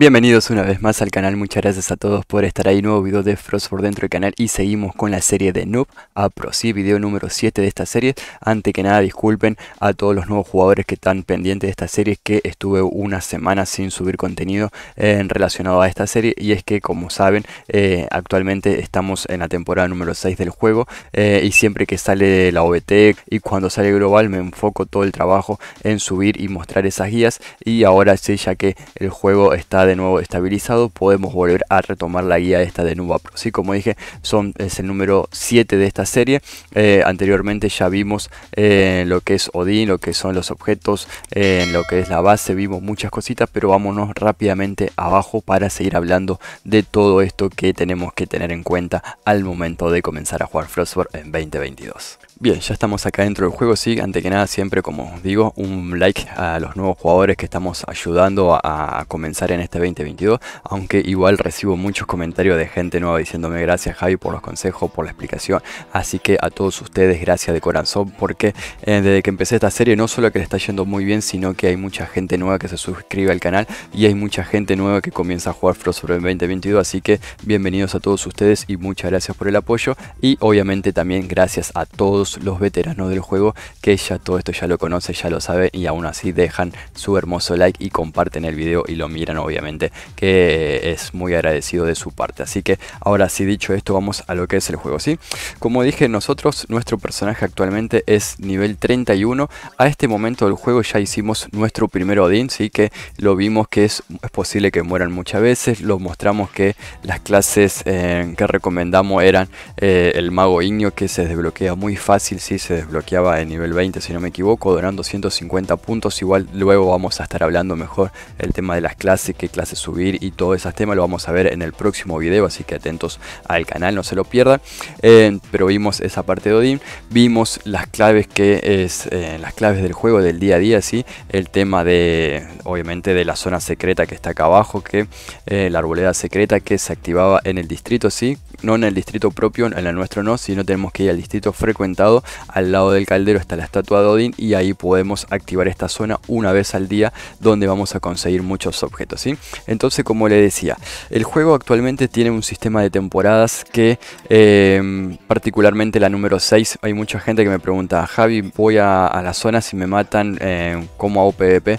Bienvenidos una vez más al canal, muchas gracias a todos por estar ahí, nuevo video de Frost por dentro del canal y seguimos con la serie de Noob a Pro, video número 7 de esta serie, Ante que nada disculpen a todos los nuevos jugadores que están pendientes de esta serie, que estuve una semana sin subir contenido eh, relacionado a esta serie y es que como saben eh, actualmente estamos en la temporada número 6 del juego eh, y siempre que sale la OBT y cuando sale global me enfoco todo el trabajo en subir y mostrar esas guías y ahora sí ya que el juego está de nuevo estabilizado, podemos volver a retomar la guía esta de Nubapro. ¿sí? Como dije, son, es el número 7 de esta serie. Eh, anteriormente ya vimos eh, lo que es Odin, lo que son los objetos, en eh, lo que es la base, vimos muchas cositas, pero vámonos rápidamente abajo para seguir hablando de todo esto que tenemos que tener en cuenta al momento de comenzar a jugar Frostborn en 2022. Bien, ya estamos acá dentro del juego, sí, ante que nada siempre como os digo, un like a los nuevos jugadores que estamos ayudando a, comenzar en este 2022, aunque igual recibo muchos comentarios de gente nueva diciéndome gracias Javi por los consejos, por la explicación, así que a todos ustedes gracias de corazón porque eh, desde que empecé esta serie no solo que le está yendo muy bien, sino que hay mucha gente nueva que se suscribe al canal y hay mucha gente nueva que comienza a jugar sobre 2022, así que bienvenidos a todos ustedes y muchas gracias por el apoyo y obviamente también gracias a todos los veteranos del juego que ya todo esto ya lo conoce, ya lo sabe y aún así dejan su hermoso like y comparten el video y lo miran obviamente, que es muy agradecido de su parte. Así que ahora sí dicho esto vamos a lo que es el juego, ¿sí? Como dije nosotros, nuestro personaje actualmente es nivel 31. A este momento del juego ya hicimos nuestro primer Odin, ¿sí? Que lo vimos que es, posible que mueran muchas veces, lo mostramos que las clases eh, que recomendamos eran eh, el mago Igno, que se desbloquea muy fácil si sí, se desbloqueaba en nivel 20 si no me equivoco, donando 150 puntos, igual luego vamos a estar hablando mejor el tema de las clases, qué clases subir y todos esos temas lo vamos a ver en el próximo video, así que atentos al canal, no se lo pierdan, eh, pero vimos esa parte de Odin, vimos las claves que es, eh, las claves del juego del día a día, sí, el tema de, obviamente, de la zona secreta que está acá abajo, que eh, la arboleda secreta que se activaba en el distrito, sí, no en el distrito propio, en el nuestro no, sino tenemos que ir al distrito frecuente al lado del caldero está la estatua de Odin y ahí podemos activar esta zona una vez al día donde vamos a conseguir muchos objetos. ¿sí? Entonces, como le decía, el juego actualmente tiene un sistema de temporadas que em, particularmente la número 6, hay mucha gente que me pregunta, Javi, voy a, la zona si me matan, eh, como a PvP?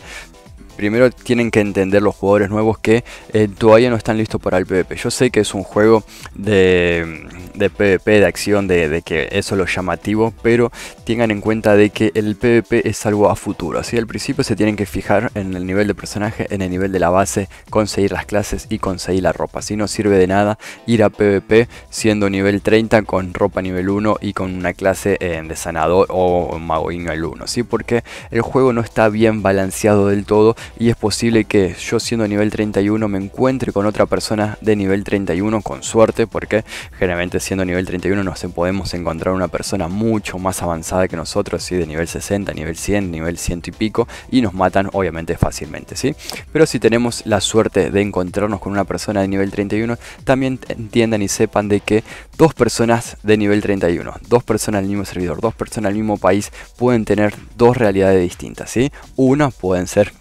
primero tienen que entender los jugadores nuevos que eh, todavía no están listos para el PvP. Yo sé que es un juego de, de PvP, de acción, de, que eso es lo llamativo, pero tengan en cuenta de que el PvP es algo a futuro. Así al principio se tienen que fijar en el nivel de personaje, en el nivel de la base, conseguir las clases y conseguir la ropa. Si no sirve de nada ir a PvP siendo nivel 30 con ropa nivel 1 y con una clase eh, de sanador o mago al 1, ¿sí? porque el juego no está bien balanceado del todo y es posible que yo siendo nivel 31 me encuentre con otra persona de nivel 31 con suerte porque generalmente siendo nivel 31 no se podemos encontrar una persona mucho más avanzada que nosotros, ¿sí? de nivel 60, nivel 100, nivel 100 y pico y nos matan obviamente fácilmente, ¿sí? Pero si tenemos la suerte de encontrarnos con una persona de nivel 31, también entiendan y sepan de que dos personas de nivel 31, dos personas del mismo servidor, dos personas del mismo país pueden tener dos realidades distintas, ¿sí? Una pueden ser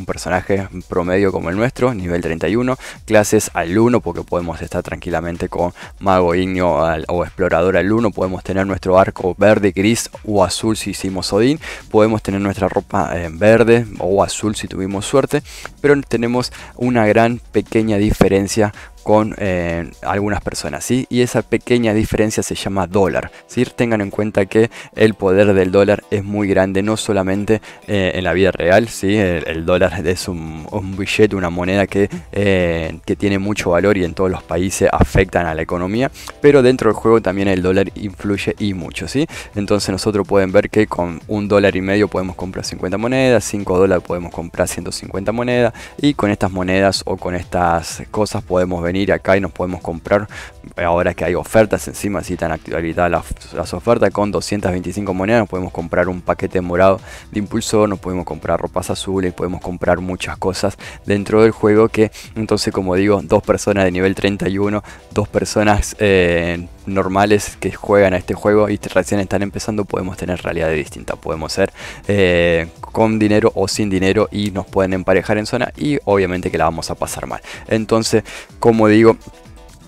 un personaje promedio como el nuestro, nivel 31, clases al 1 porque podemos estar tranquilamente con mago ignio o explorador al 1, podemos tener nuestro arco verde, gris o azul si hicimos Odín, podemos tener nuestra ropa en eh, verde o azul si tuvimos suerte, pero tenemos una gran pequeña diferencia con eh, algunas personas, Y esa pequeña diferencia se llama dólar, ¿sí? Tengan en cuenta que el poder del dólar es muy grande, no solamente eh, en la vida real, ¿sí? El, dólar es un, billete, una moneda eh, que, tiene mucho valor y en todos los países afectan a la economía, pero dentro del juego también el dólar influye y mucho, ¿sí? Entonces nosotros pueden ver que con un dólar y medio podemos comprar 50 monedas, 5 dólares podemos comprar 150 monedas y con estas monedas o con estas cosas podemos ver venir acá y nos podemos comprar, eh, ahora que hay ofertas encima, si están actualizadas las, ofertas, con 225 monedas podemos comprar un paquete morado de impulso, nos podemos comprar ropas azules, podemos comprar muchas cosas dentro del juego que entonces como digo, dos personas de nivel 31, dos personas eh, normales que juegan a este juego y recién están empezando, podemos tener realidades distintas, podemos ser eh, con dinero o sin dinero y nos pueden emparejar en zona y obviamente que la vamos a pasar mal. Entonces, como como digo,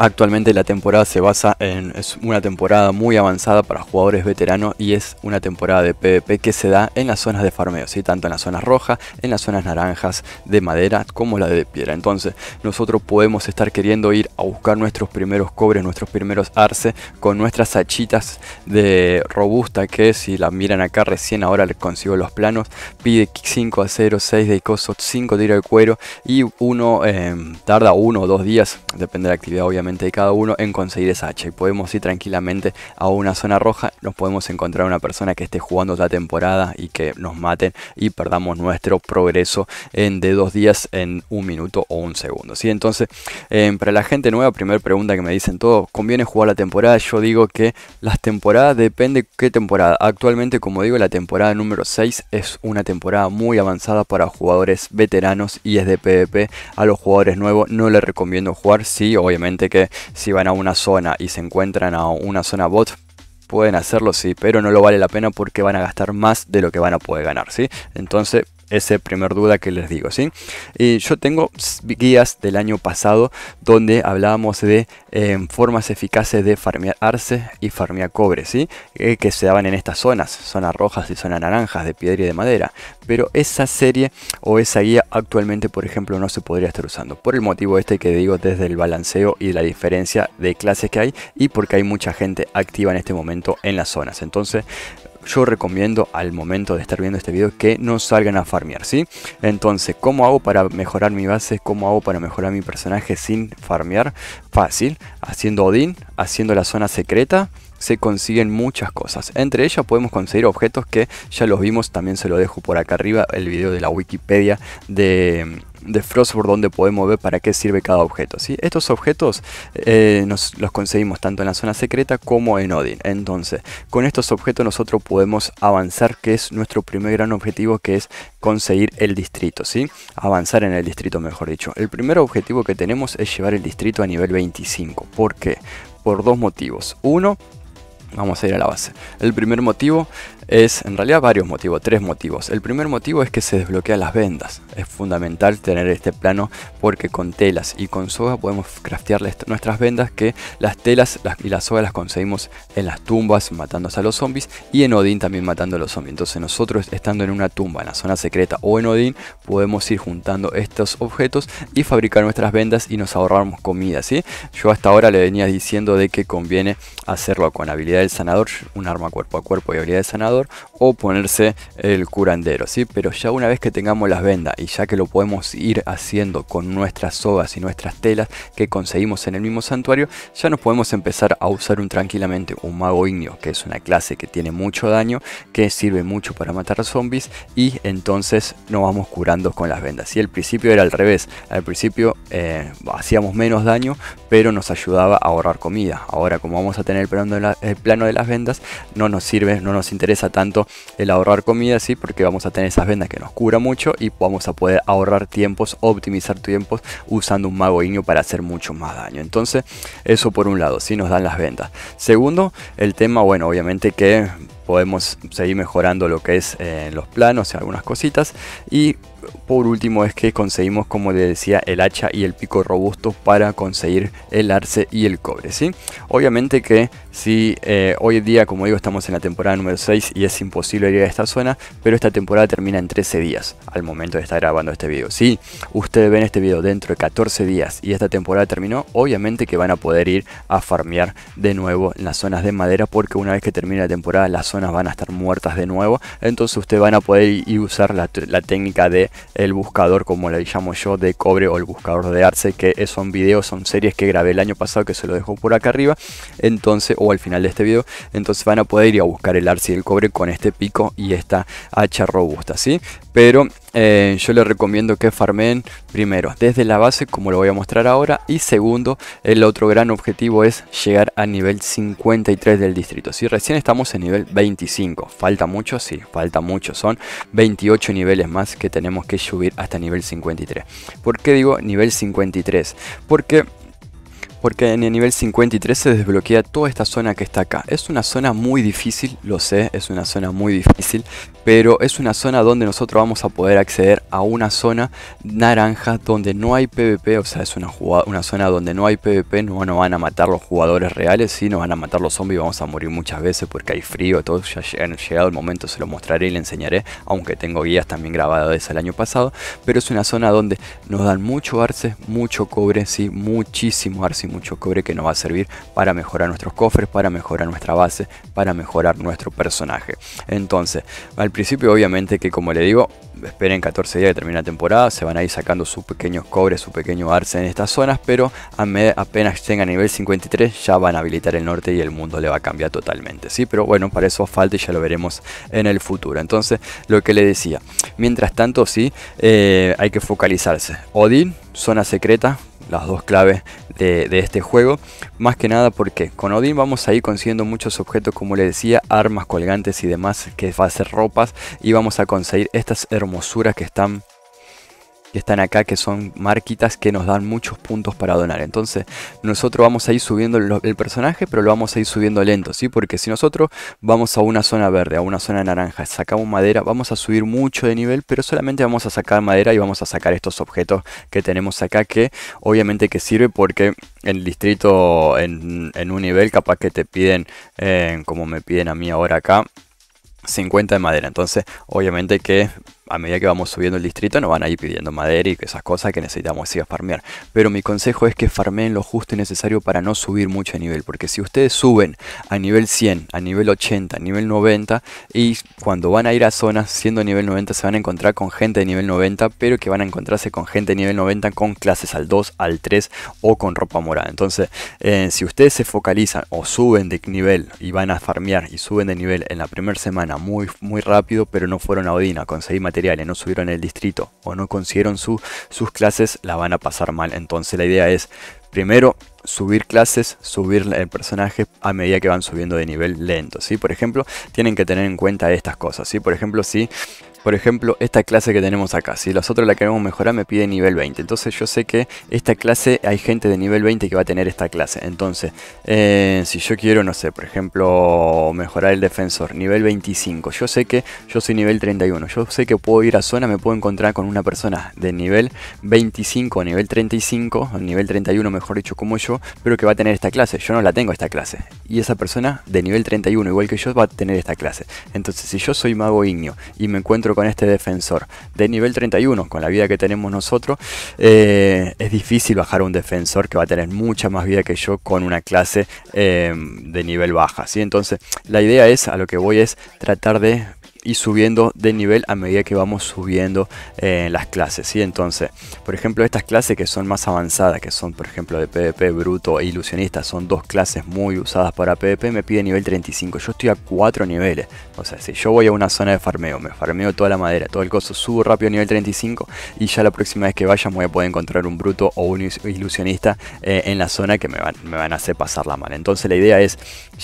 Actualmente la temporada se basa en es una temporada muy avanzada para jugadores veteranos y es una temporada de PvP que se da en las zonas de farmeo, ¿sí? tanto en las zonas rojas, en las zonas naranjas de madera como la de piedra. Entonces nosotros podemos estar queriendo ir a buscar nuestros primeros cobres, nuestros primeros arce con nuestras hachitas de robusta que si la miran acá recién ahora les consigo los planos, pide 5 a 0, 6 de coso, 5 tiro de cuero y uno eh, tarda uno o dos días, depende de la actividad obviamente de cada uno en conseguir esa hacha. Y podemos ir tranquilamente a una zona roja, nos podemos encontrar una persona que esté jugando la temporada y que nos maten y perdamos nuestro progreso en de dos días en un minuto o un segundo. si Entonces, eh, para la gente nueva, primera pregunta que me dicen todos, ¿conviene jugar la temporada? Yo digo que las temporadas depende qué temporada. Actualmente, como digo, la temporada número 6 es una temporada muy avanzada para jugadores veteranos y es de PvP. A los jugadores nuevos no les recomiendo jugar, si obviamente que si van a una zona y se encuentran a una zona bot, pueden hacerlo, sí, pero no lo vale la pena porque van a gastar más de lo que van a poder ganar, ¿sí? Entonces ese primer duda que les digo, ¿sí? Y yo tengo guías del año pasado donde hablábamos de em, formas eficaces de farmear arce y farmear cobre, ¿sí? Eh, que se daban en estas zonas, zonas rojas y zonas naranjas de piedra y de madera. Pero esa serie o esa guía actualmente, por ejemplo, no se podría estar usando. Por el motivo este que digo desde el balanceo y la diferencia de clases que hay y porque hay mucha gente activa en este momento en las zonas. Entonces, yo recomiendo al momento de estar viendo este video que no salgan a farmear, ¿sí? Entonces, ¿cómo hago para mejorar mi base? ¿Cómo hago para mejorar mi personaje sin farmear? Fácil, haciendo Odin, haciendo la zona secreta se consiguen muchas cosas. Entre ellas podemos conseguir objetos que ya los vimos, también se lo dejo por acá arriba, el video de la Wikipedia de, de donde podemos ver para qué sirve cada objeto. ¿sí? Estos objetos eh, nos, los conseguimos tanto en la zona secreta como en Odin. Entonces, con estos objetos nosotros podemos avanzar, que es nuestro primer gran objetivo, que es conseguir el distrito. ¿sí? Avanzar en el distrito, mejor dicho. El primer objetivo que tenemos es llevar el distrito a nivel 25. ¿Por qué? Por dos motivos. Uno, Vamos a ir a la base. El primer motivo es en realidad varios motivos, tres motivos. El primer motivo es que se desbloquean las vendas. Es fundamental tener este plano porque con telas y con soga podemos craftear nuestras vendas que las telas y las sogas las conseguimos en las tumbas matándose a los zombies y en Odín también matando a los zombies. Entonces nosotros estando en una tumba, en la zona secreta o en Odín podemos ir juntando estos objetos y fabricar nuestras vendas y nos ahorramos comida. ¿sí? Yo hasta ahora le venía diciendo de que conviene hacerlo con habilidad del sanador, un arma cuerpo a cuerpo y habilidad de sanador o ponerse el curandero, ¿sí? Pero ya una vez que tengamos las vendas y ya que lo podemos ir haciendo con nuestras sogas y nuestras telas que conseguimos en el mismo santuario, ya nos podemos empezar a usar un tranquilamente un mago ignio, que es una clase que tiene mucho daño, que sirve mucho para matar zombies y entonces nos vamos curando con las vendas. Y el principio era al revés, al principio eh, hacíamos menos daño, pero nos ayudaba a ahorrar comida. Ahora como vamos a tener plano el plano de las vendas, no nos sirve, no nos interesa tanto el ahorrar comida, sí, porque vamos a tener esas vendas que nos cura mucho y vamos a poder ahorrar tiempos, optimizar tiempos usando un mago para hacer mucho más daño. Entonces, eso por un lado, sí nos dan las vendas Segundo, el tema, bueno, obviamente que podemos seguir mejorando lo que es eh, los planos y algunas cositas. Y por último es que conseguimos, como le decía, el hacha y el pico robusto para conseguir el arce y el cobre, ¿sí? Obviamente que si eh, hoy día, como digo, estamos en la temporada número 6 y es imposible ir a esta zona, pero esta temporada termina en 13 días al momento de estar grabando este video. Si ustedes ven este video dentro de 14 días y esta temporada terminó, obviamente que van a poder ir a farmear de nuevo en las zonas de madera porque una vez que termine la temporada las zonas van a estar muertas de nuevo, entonces ustedes van a poder ir usar la técnica de el buscador, como le llamo yo, de cobre o el buscador de arce, que son videos, son series que grabé el año pasado, que se lo dejo por acá arriba, entonces, o al final de este video, entonces van a poder ir a buscar el arce y el cobre con este pico y esta hacha robusta, ¿sí? pero eh, yo les recomiendo que farmen primero desde la base como lo voy a mostrar ahora y segundo el otro gran objetivo es llegar a nivel 53 del distrito si recién estamos en nivel 25 falta mucho sí falta mucho son 28 niveles más que tenemos que subir hasta nivel 53 ¿por qué digo nivel 53? porque porque en el nivel 53 se desbloquea toda esta zona que está acá. Es una zona muy difícil, lo sé, es una zona muy difícil, pero es una zona donde nosotros vamos a poder acceder a una zona naranja donde no hay PvP, o sea, es una, una zona donde no hay PvP, no nos van a matar los jugadores reales, sí, nos van a matar los zombies, vamos a morir muchas veces porque hay frío, todo ya han llegado el momento, se lo mostraré y le enseñaré, aunque tengo guías también grabadas desde el año pasado, pero es una zona donde nos dan mucho arce, mucho cobre, sí, muchísimo arce, mucho cobre que nos va a servir para mejorar nuestros cofres, para mejorar nuestra base, para mejorar nuestro personaje. Entonces, al principio obviamente que como le digo, esperen 14 días de termina la temporada, se van a ir sacando sus pequeños cobres, su pequeño arce en estas zonas, pero apenas a nivel 53 ya van a habilitar el norte y el mundo le va a cambiar totalmente, ¿sí? Pero bueno, para eso falta y ya lo veremos en el futuro. Entonces, lo que le decía, mientras tanto, sí, eh, hay que focalizarse. Odin, zona secreta, las dos claves de, este juego. Más que nada porque con Odín vamos a ir consiguiendo muchos objetos, como le decía, armas colgantes y demás, que va a ser ropas. Y vamos a conseguir estas hermosuras que están que están acá, que son marquitas que nos dan muchos puntos para donar. Entonces, nosotros vamos a ir subiendo el personaje, pero lo vamos a ir subiendo lento, ¿sí? Porque si nosotros vamos a una zona verde, a una zona naranja, sacamos madera, vamos a subir mucho de nivel, pero solamente vamos a sacar madera y vamos a sacar estos objetos que tenemos acá, que obviamente que sirve porque en el distrito, en, un nivel, capaz que te piden, eh, como me piden a mí ahora acá, 50 de madera. Entonces, obviamente que a medida que vamos subiendo el distrito no van a ir pidiendo madera y esas cosas que necesitamos ir a farmear. Pero mi consejo es que farmeen lo justo y necesario para no subir mucho de nivel, porque si ustedes suben a nivel 100, a nivel 80, a nivel 90 y cuando van a ir a zonas siendo nivel 90 se van a encontrar con gente de nivel 90, pero que van a encontrarse con gente de nivel 90 con clases al 2, al 3 o con ropa morada. Entonces, eh, si ustedes se focalizan o suben de nivel y van a farmear y suben de nivel en la primera semana muy, muy rápido, pero no fueron a Odina, conseguir no subieron el distrito o no consiguieron sus clases, la van a pasar mal. Entonces la idea es, primero, subir clases, subir el personaje a medida que van subiendo de nivel lento, ¿sí? Por ejemplo, tienen que tener en cuenta estas cosas, ¿sí? Por ejemplo, si por ejemplo, esta clase que tenemos acá, si nosotros la queremos mejorar me pide nivel 20. Entonces yo sé que esta clase, hay gente de nivel 20 que va a tener esta clase. Entonces, eh, si yo quiero, no sé, por ejemplo, mejorar el defensor, nivel 25. Yo sé que yo soy nivel 31. Yo sé que puedo ir a zona, me puedo encontrar con una persona de nivel 25 nivel 35, nivel 31 mejor dicho, como yo, pero que va a tener esta clase. Yo no la tengo esta clase. Y esa persona de nivel 31, igual que yo, va a tener esta clase. Entonces, si yo soy mago ignio y me encuentro con este defensor. De nivel 31, con la vida que tenemos nosotros, eh, es difícil bajar a un defensor que va a tener mucha más vida que yo con una clase eh, de nivel baja. Entonces, la idea es, a lo que voy es tratar de y subiendo de nivel a medida que vamos subiendo eh, las clases. ¿sí? Entonces, por ejemplo, estas clases que son más avanzadas, que son por ejemplo de PvP bruto e ilusionista, son dos clases muy usadas para PvP, me pide nivel 35. Yo estoy a cuatro niveles. O sea, si yo voy a una zona de farmeo, me farmeo toda la madera, todo el coso, subo rápido a nivel 35 y ya la próxima vez que vaya voy a poder encontrar un bruto o un ilusionista eh, en la zona que me van, me van a hacer pasar la mano. Entonces la idea es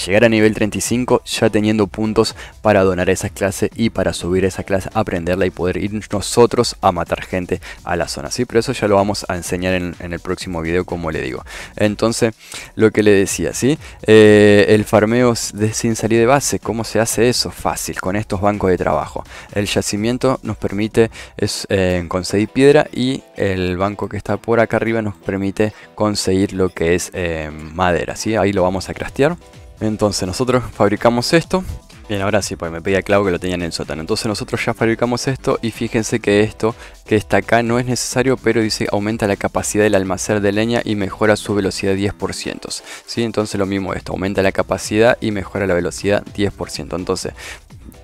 llegar a nivel 35 ya teniendo puntos para donar esas clases y para subir esa clase aprenderla y poder ir nosotros a matar gente a la zona. ¿sí? Pero eso ya lo vamos a enseñar en, el próximo video como le digo. Entonces lo que le decía, ¿sí? Eh, el farmeo sin salir de base, ¿cómo se hace eso? Fácil, con estos bancos de trabajo. El yacimiento nos permite es, eh, conseguir piedra y el banco que está por acá arriba nos permite conseguir lo que es eh, madera, ¿sí? Ahí lo vamos a crastear. Entonces nosotros fabricamos esto, Bien, ahora sí, pues me pedía Clavo que lo tenían en el sótano. Entonces nosotros ya fabricamos esto y fíjense que esto que está acá no es necesario, pero dice aumenta la capacidad del almacén de leña y mejora su velocidad 10%. ¿sí? Entonces lo mismo esto, aumenta la capacidad y mejora la velocidad 10%. Entonces,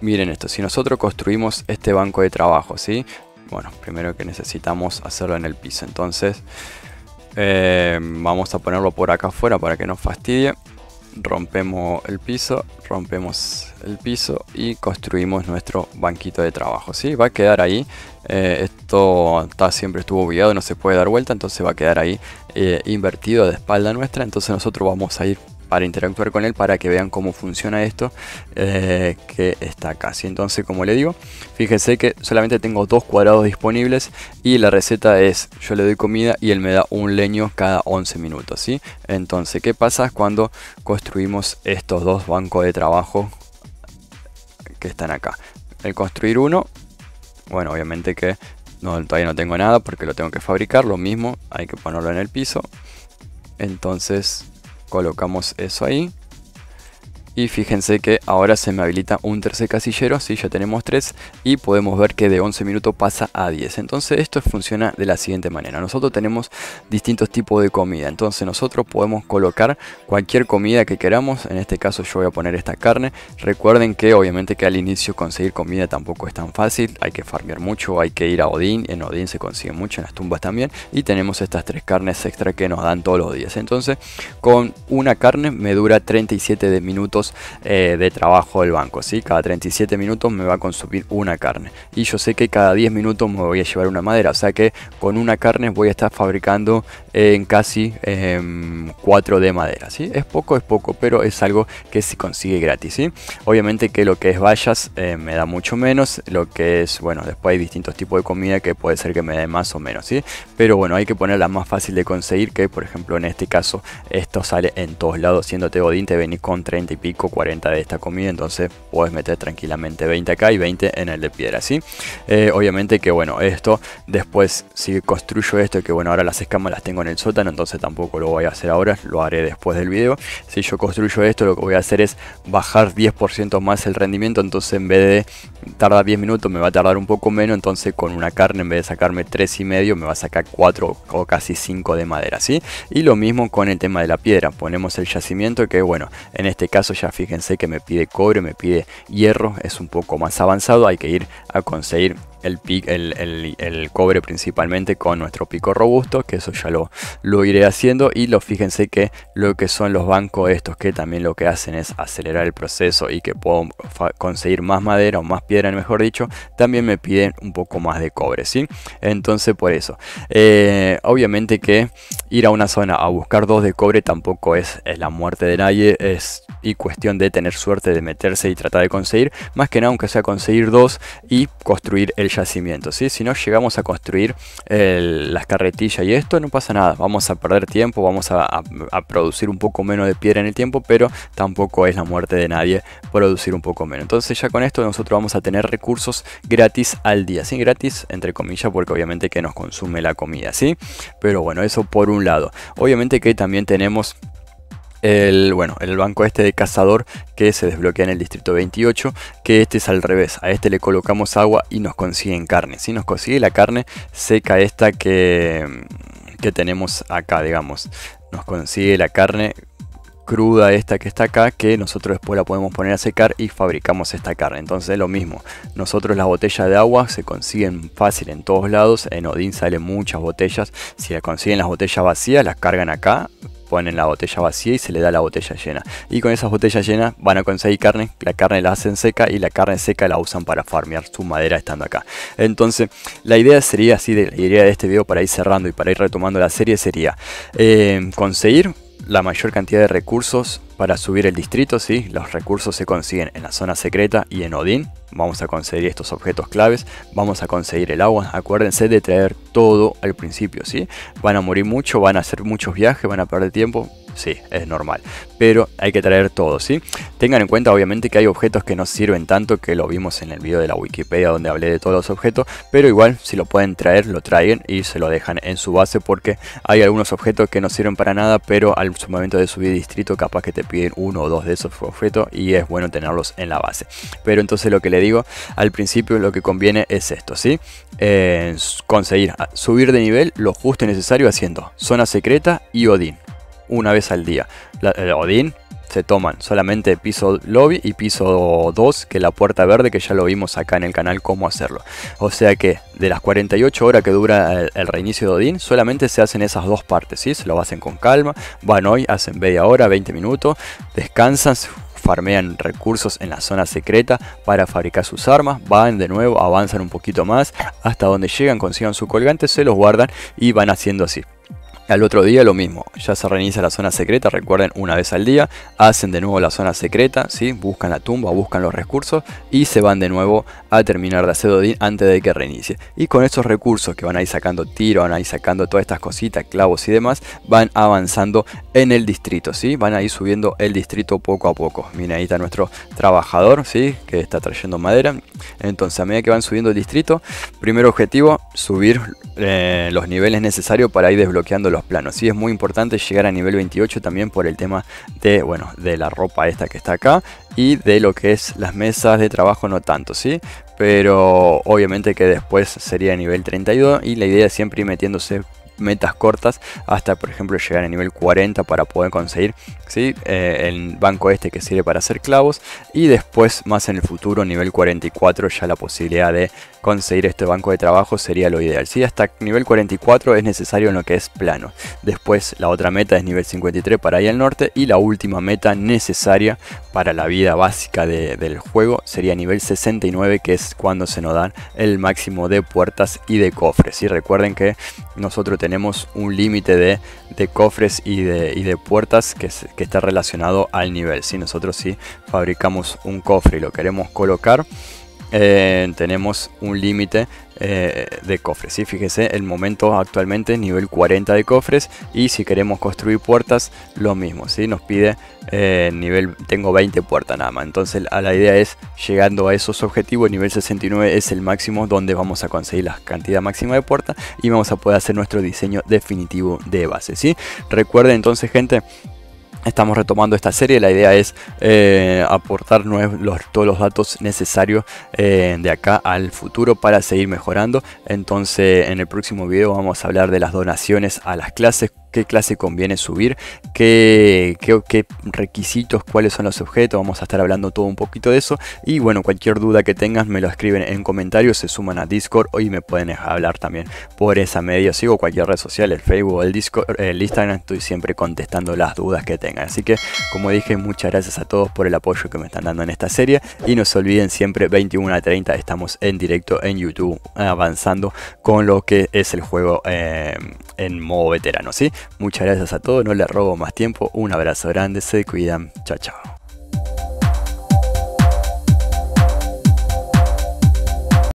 miren esto, si nosotros construimos este banco de trabajo, ¿sí? Bueno, primero que necesitamos hacerlo en el piso. Entonces, eh, vamos a ponerlo por acá afuera para que no fastidie rompemos el piso, rompemos el piso y construimos nuestro banquito de trabajo. ¿sí? Va a quedar ahí, eh, esto está, siempre estuvo ubicado no se puede dar vuelta, entonces va a quedar ahí eh, invertido de espalda nuestra. Entonces nosotros vamos a ir para interactuar con él para que vean cómo funciona esto eh, que está acá. entonces, como le digo, fíjense que solamente tengo dos cuadrados disponibles y la receta es yo le doy comida y él me da un leño cada 11 minutos. ¿sí? Entonces, ¿qué pasa cuando construimos estos dos bancos de trabajo que están acá? El construir uno, bueno, obviamente que no, todavía no tengo nada porque lo tengo que fabricar, lo mismo, hay que ponerlo en el piso. Entonces colocamos eso ahí y fíjense que ahora se me habilita un tercer casillero, así ya tenemos tres y podemos ver que de 11 minutos pasa a 10. Entonces esto funciona de la siguiente manera, nosotros tenemos distintos tipos de comida, entonces nosotros podemos colocar cualquier comida que queramos, en este caso yo voy a poner esta carne, recuerden que obviamente que al inicio conseguir comida tampoco es tan fácil, hay que farmear mucho, hay que ir a Odín, en Odín se consigue mucho, en las tumbas también, y tenemos estas tres carnes extra que nos dan todos los días, entonces con una carne me dura 37 de minutos eh, de trabajo del banco, ¿sí? Cada 37 minutos me va a consumir una carne. Y yo sé que cada 10 minutos me voy a llevar una madera, o sea que con una carne voy a estar fabricando en casi 4 em, de madera. ¿sí? Es poco, es poco, pero es algo que se consigue gratis. ¿sí? Obviamente que lo que es vallas eh, me da mucho menos. Lo que es, bueno, después hay distintos tipos de comida que puede ser que me dé más o menos. ¿sí? Pero bueno, hay que ponerla más fácil de conseguir que, por ejemplo, en este caso, esto sale en todos lados. siendo teodinte te venís con 30 y pico, 40 de esta comida. Entonces puedes meter tranquilamente 20 acá y 20 en el de piedra. ¿sí? Eh, obviamente que, bueno, esto después si construyo esto, que bueno, ahora las escamas las tengo el sótano, entonces tampoco lo voy a hacer ahora, lo haré después del video. Si yo construyo esto, lo que voy a hacer es bajar 10% más el rendimiento, entonces en vez de tardar 10 minutos, me va a tardar un poco menos, entonces con una carne, en vez de sacarme y 3 medio, me va a sacar 4 o casi 5 de madera, ¿sí? Y lo mismo con el tema de la piedra, ponemos el yacimiento, que bueno, en este caso ya fíjense que me pide cobre, me pide hierro, es un poco más avanzado, hay que ir a conseguir el, el, cobre principalmente con nuestro pico robusto, que eso ya lo lo iré haciendo y lo fíjense que lo que son los bancos estos que también lo que hacen es acelerar el proceso y que puedo conseguir más madera o más piedra mejor dicho también me piden un poco más de cobre ¿sí? entonces por eso eh, obviamente que ir a una zona a buscar dos de cobre tampoco es, la muerte de nadie es y cuestión de tener suerte de meterse y tratar de conseguir más que nada aunque sea conseguir dos y construir el yacimiento ¿sí? si no llegamos a construir las carretillas y esto no pasa nada vamos a perder tiempo, vamos a, producir un poco menos de piedra en el tiempo, pero tampoco es la muerte de nadie producir un poco menos. Entonces ya con esto nosotros vamos a tener recursos gratis al día, Sin Gratis, entre comillas, porque obviamente que nos consume la comida, ¿sí? Pero bueno, eso por un lado. Obviamente que también tenemos el, bueno, el banco este de cazador que se desbloquea en el distrito 28, que este es al revés, a este le colocamos agua y nos consiguen carne, si nos consigue la carne seca esta que que tenemos acá, digamos. Nos consigue la carne cruda esta que está acá, que nosotros después la podemos poner a secar y fabricamos esta carne. Entonces lo mismo, nosotros las botellas de agua se consiguen fácil en todos lados, en Odín salen muchas botellas, si consiguen las botellas vacías las cargan acá, en la botella vacía y se le da la botella llena. Y con esas botellas llenas van a conseguir carne, la carne la hacen seca y la carne seca la usan para farmear su madera estando acá. Entonces, la idea sería así, de, la idea de este video para ir cerrando y para ir retomando la serie sería eh, conseguir la mayor cantidad de recursos para subir el distrito, sí, los recursos se consiguen en la zona secreta y en Odín. Vamos a conseguir estos objetos claves, vamos a conseguir el agua. Acuérdense de traer todo al principio, ¿sí? Van a morir mucho, van a hacer muchos viajes, van a perder tiempo. Sí, es normal. Pero hay que traer todo, ¿sí? Tengan en cuenta, obviamente, que hay objetos que no sirven tanto, que lo vimos en el video de la Wikipedia donde hablé de todos los objetos, pero igual, si lo pueden traer, lo traen y se lo dejan en su base porque hay algunos objetos que no sirven para nada, pero al momento de subir distrito, capaz que te piden uno o dos de esos objetos y es bueno tenerlos en la base. Pero entonces lo que le digo al principio, lo que conviene es esto, ¿sí? Eh, conseguir subir de nivel lo justo y necesario haciendo zona secreta y Odín una vez al día. Odín se toman solamente piso lobby y piso 2, que es la puerta verde, que ya lo vimos acá en el canal cómo hacerlo. O sea que de las 48 horas que dura el, reinicio de Odín, solamente se hacen esas dos partes, ¿sí? Se lo hacen con calma, van hoy, hacen media hora, 20 minutos, descansan, farmean recursos en la zona secreta para fabricar sus armas, van de nuevo, avanzan un poquito más, hasta donde llegan, consigan su colgante, se los guardan y van haciendo así. Al otro día lo mismo, ya se reinicia la zona secreta, recuerden una vez al día, hacen de nuevo la zona secreta, ¿sí? buscan la tumba, buscan los recursos y se van de nuevo a terminar de hacer antes de que reinicie. Y con esos recursos que van a sacando tiro, van a sacando todas estas cositas, clavos y demás, van avanzando en el distrito, ¿sí? van a ir subiendo el distrito poco a poco. Miren, ahí está nuestro trabajador ¿sí? que está trayendo madera. Entonces a medida que van subiendo el distrito, primer objetivo, subir eh, los niveles necesarios para ir desbloqueando los planos. y es muy importante llegar a nivel 28 también por el tema de, bueno, de la ropa esta que está acá y de lo que es las mesas de trabajo no tanto, ¿sí? Pero obviamente que después sería nivel 32 y la idea siempre ir metiéndose metas cortas hasta por ejemplo llegar a nivel 40 para poder conseguir ¿sí? Eh, el banco este que sirve para hacer clavos y después más en el futuro nivel 44 ya la posibilidad de conseguir este banco de trabajo sería lo ideal. Si hasta nivel 44 es necesario en lo que es plano. Después la otra meta es nivel 53 para ir al norte y la última meta necesaria para la vida básica del juego sería nivel 69 que es cuando se nos dan el máximo de puertas y de cofres. Y recuerden que nosotros tenemos un límite de, cofres y de, puertas que, que, está relacionado al nivel. Si nosotros sí fabricamos un cofre y lo queremos colocar, eh, tenemos un límite eh, de cofres. Y fíjese, el momento actualmente nivel 40 de cofres. Y si queremos construir puertas, lo mismo. ¿sí? Nos pide eh, nivel, tengo 20 puertas nada más. Entonces la idea es llegando a esos objetivos. Nivel 69 es el máximo donde vamos a conseguir la cantidad máxima de puertas. Y vamos a poder hacer nuestro diseño definitivo de base. ¿sí? Recuerden entonces gente Estamos retomando esta serie, la idea es eh, aportar todos los datos necesarios eh, de acá al futuro para seguir mejorando. Entonces en el próximo video vamos a hablar de las donaciones a las clases, qué clase conviene subir, qué, requisitos, cuáles son los objetos, vamos a estar hablando todo un poquito de eso. Y bueno, cualquier duda que tengas me lo escriben en comentarios, se suman a Discord y me pueden hablar también por esa media, sigo cualquier red social, el Facebook, el Discord, el Instagram, estoy siempre contestando las dudas que tengan. Así que, como dije, muchas gracias a todos por el apoyo que me están dando en esta serie y no se olviden siempre 21 a 30 estamos en directo en YouTube avanzando con lo que es el juego eh, en modo veterano, ¿sí? Muchas gracias a todos, no les robo más tiempo. Un abrazo grande, se cuidan. Chao, chao.